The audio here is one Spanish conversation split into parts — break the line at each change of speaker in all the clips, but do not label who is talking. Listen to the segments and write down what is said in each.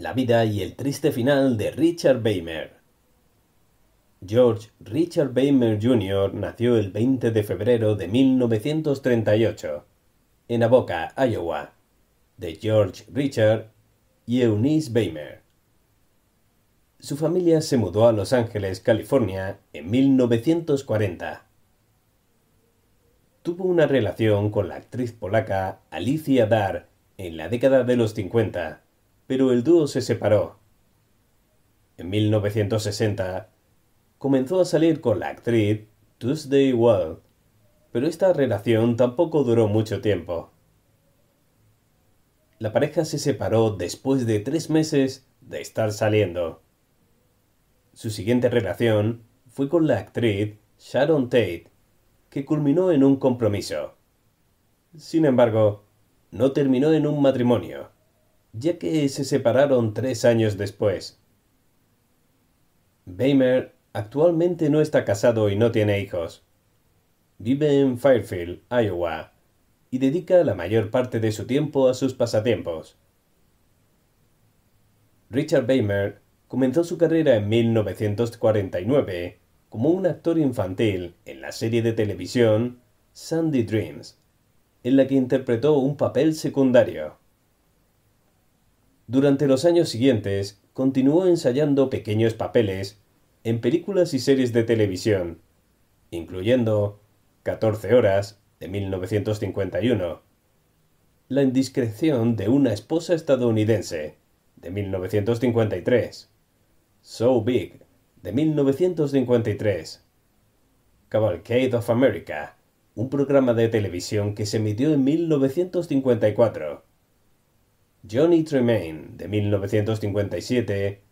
La vida y el triste final de Richard Beimer. George Richard Beimer Jr. nació el 20 de febrero de 1938 en Avoca, Iowa, de George Richard y Eunice Beimer. Su familia se mudó a Los Ángeles, California, en 1940. Tuvo una relación con la actriz polaca Alicia Dar en la década de los 50 pero el dúo se separó. En 1960, comenzó a salir con la actriz Tuesday World, pero esta relación tampoco duró mucho tiempo. La pareja se separó después de tres meses de estar saliendo. Su siguiente relación fue con la actriz Sharon Tate, que culminó en un compromiso. Sin embargo, no terminó en un matrimonio ya que se separaron tres años después. Weimer actualmente no está casado y no tiene hijos. Vive en Fairfield, Iowa, y dedica la mayor parte de su tiempo a sus pasatiempos. Richard Baimer comenzó su carrera en 1949 como un actor infantil en la serie de televisión Sandy Dreams, en la que interpretó un papel secundario. Durante los años siguientes, continuó ensayando pequeños papeles en películas y series de televisión, incluyendo 14 horas de 1951, La indiscreción de una esposa estadounidense de 1953, So Big de 1953, Cavalcade of America, un programa de televisión que se emitió en 1954, Johnny Tremaine, de 1957,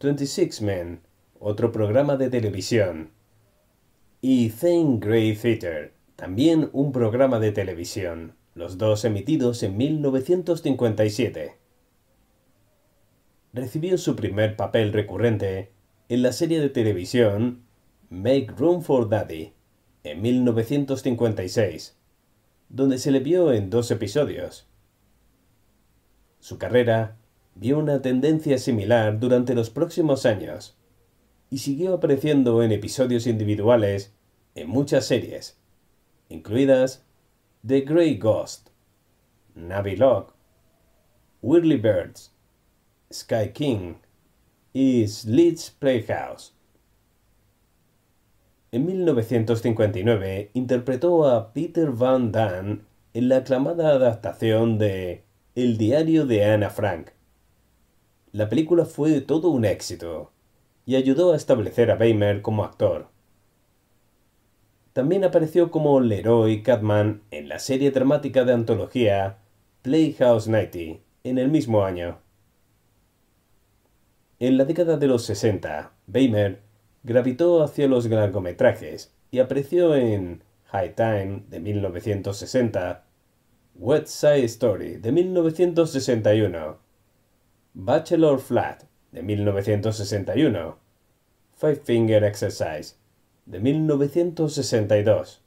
26 Men, otro programa de televisión, y Thane Grey Theater, también un programa de televisión, los dos emitidos en 1957. Recibió su primer papel recurrente en la serie de televisión Make Room for Daddy, en 1956, donde se le vio en dos episodios, su carrera vio una tendencia similar durante los próximos años y siguió apareciendo en episodios individuales en muchas series, incluidas The Grey Ghost, Navy Log, Whirly Birds, Sky King y Slits Playhouse. En 1959 interpretó a Peter Van Dan en la aclamada adaptación de el diario de Anna Frank. La película fue todo un éxito y ayudó a establecer a Weimer como actor. También apareció como Leroy Catman en la serie dramática de antología Playhouse 90 en el mismo año. En la década de los 60, Weimer gravitó hacia los largometrajes y apareció en High Time de 1960 West Side Story de 1961, Bachelor Flat de 1961, Five Finger Exercise de 1962,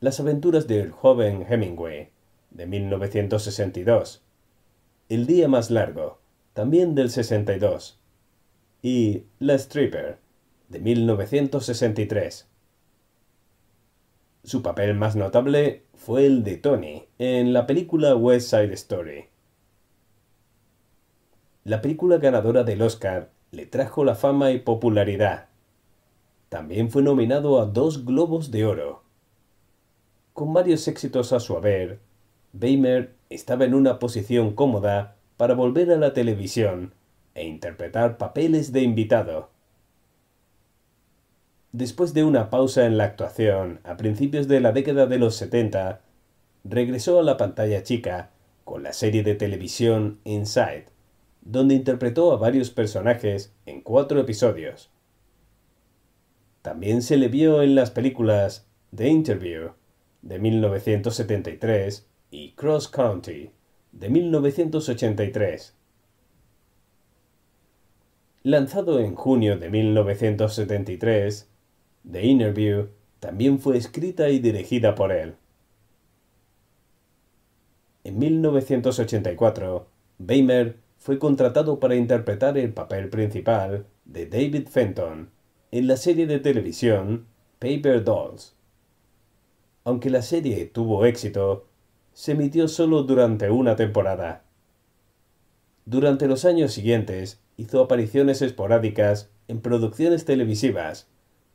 Las aventuras del joven Hemingway de 1962, El día más largo, también del 62, y La Stripper de 1963. Su papel más notable fue el de Tony en la película West Side Story. La película ganadora del Oscar le trajo la fama y popularidad. También fue nominado a dos Globos de Oro. Con varios éxitos a su haber, Weimer estaba en una posición cómoda para volver a la televisión e interpretar papeles de invitado. Después de una pausa en la actuación, a principios de la década de los 70, regresó a la pantalla chica con la serie de televisión Inside, donde interpretó a varios personajes en cuatro episodios. También se le vio en las películas The Interview, de 1973, y Cross County, de 1983. Lanzado en junio de 1973, The Interview, también fue escrita y dirigida por él. En 1984, Weimer fue contratado para interpretar el papel principal de David Fenton en la serie de televisión Paper Dolls. Aunque la serie tuvo éxito, se emitió solo durante una temporada. Durante los años siguientes hizo apariciones esporádicas en producciones televisivas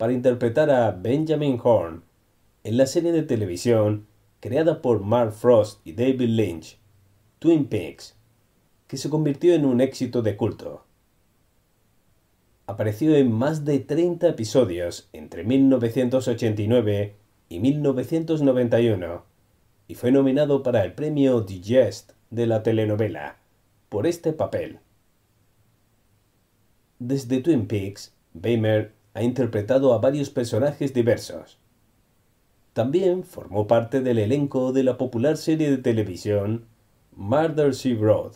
para interpretar a Benjamin Horn en la serie de televisión creada por Mark Frost y David Lynch, Twin Peaks, que se convirtió en un éxito de culto. Apareció en más de 30 episodios entre 1989 y 1991 y fue nominado para el premio Digest de la telenovela por este papel. Desde Twin Peaks, Bamer ha interpretado a varios personajes diversos. También formó parte del elenco de la popular serie de televisión Murder She Road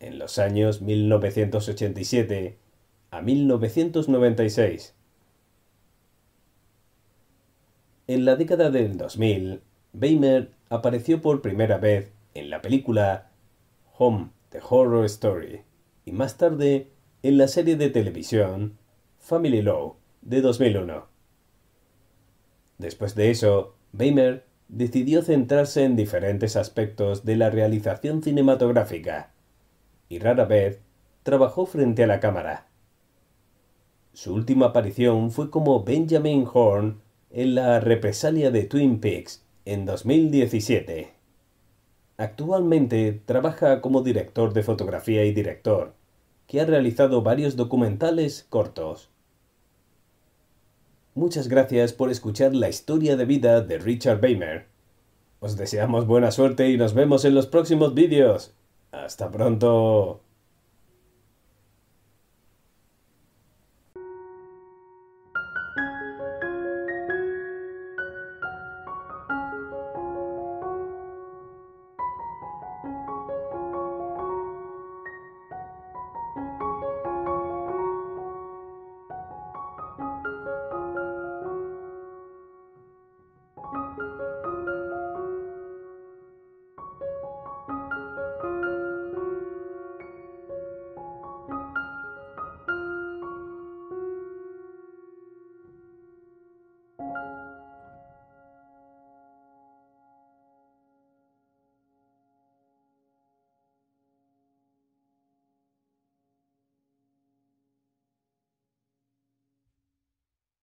en los años 1987 a 1996. En la década del 2000, Weimer apareció por primera vez en la película Home, The Horror Story, y más tarde en la serie de televisión Family Law de 2001. Después de eso, Weimer decidió centrarse en diferentes aspectos de la realización cinematográfica y rara vez trabajó frente a la cámara. Su última aparición fue como Benjamin Horn en la represalia de Twin Peaks en 2017. Actualmente trabaja como director de fotografía y director, que ha realizado varios documentales cortos. Muchas gracias por escuchar la historia de vida de Richard Baimer. Os deseamos buena suerte y nos vemos en los próximos vídeos. ¡Hasta pronto!